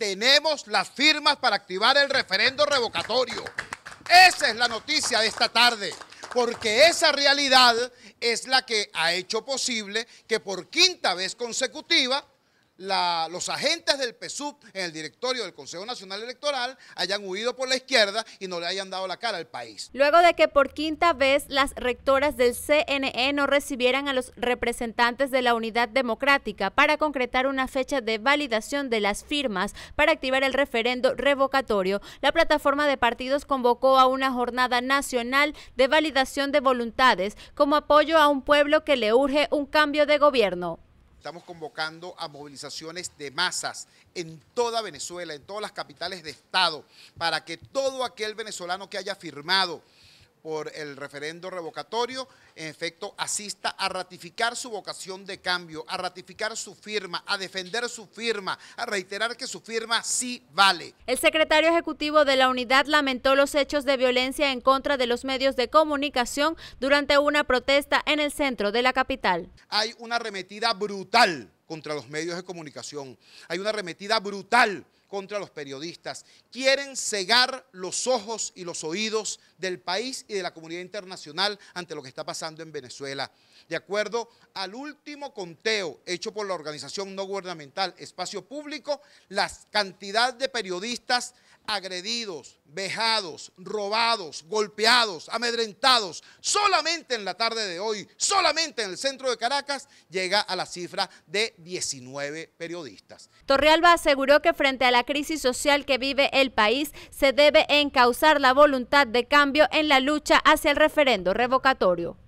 tenemos las firmas para activar el referendo revocatorio. Esa es la noticia de esta tarde, porque esa realidad es la que ha hecho posible que por quinta vez consecutiva los agentes del PSUV en el directorio del Consejo Nacional Electoral hayan huido por la izquierda y no le hayan dado la cara al país. Luego de que por quinta vez las rectoras del CNE no recibieran a los representantes de la Unidad Democrática para concretar una fecha de validación de las firmas para activar el referendo revocatorio, la plataforma de partidos convocó a una jornada nacional de validación de voluntades como apoyo a un pueblo que le urge un cambio de gobierno. Estamos convocando a movilizaciones de masas en toda Venezuela, en todas las capitales de Estado, para que todo aquel venezolano que haya firmado por el referendo revocatorio, en efecto, asista a ratificar su vocación de cambio, a ratificar su firma, a defender su firma, a reiterar que su firma sí vale. El secretario ejecutivo de la unidad lamentó los hechos de violencia en contra de los medios de comunicación durante una protesta en el centro de la capital. Hay una arremetida brutal contra los medios de comunicación. Hay una arremetida brutal contra los periodistas. Quieren cegar los ojos y los oídos del país y de la comunidad internacional ante lo que está pasando en Venezuela. De acuerdo al último conteo hecho por la organización no gubernamental Espacio Público, la cantidad de periodistas agredidos, vejados, robados, golpeados, amedrentados, solamente en la tarde de hoy, solamente en el centro de Caracas, llega a la cifra de 19 periodistas. Torrealba aseguró que frente a la crisis social que vive el país, se debe encauzar la voluntad de cambio en la lucha hacia el referendo revocatorio.